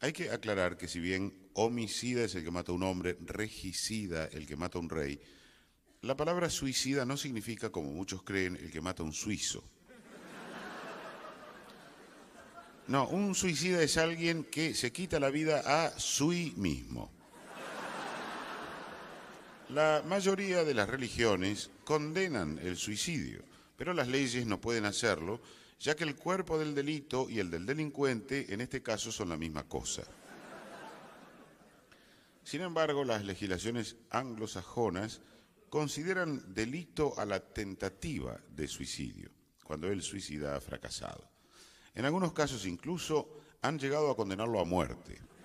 Hay que aclarar que si bien homicida es el que mata a un hombre, regicida el que mata a un rey, la palabra suicida no significa, como muchos creen, el que mata a un suizo. No, un suicida es alguien que se quita la vida a sí mismo. La mayoría de las religiones condenan el suicidio, pero las leyes no pueden hacerlo ya que el cuerpo del delito y el del delincuente en este caso son la misma cosa. Sin embargo, las legislaciones anglosajonas consideran delito a la tentativa de suicidio, cuando el suicida ha fracasado. En algunos casos incluso han llegado a condenarlo a muerte.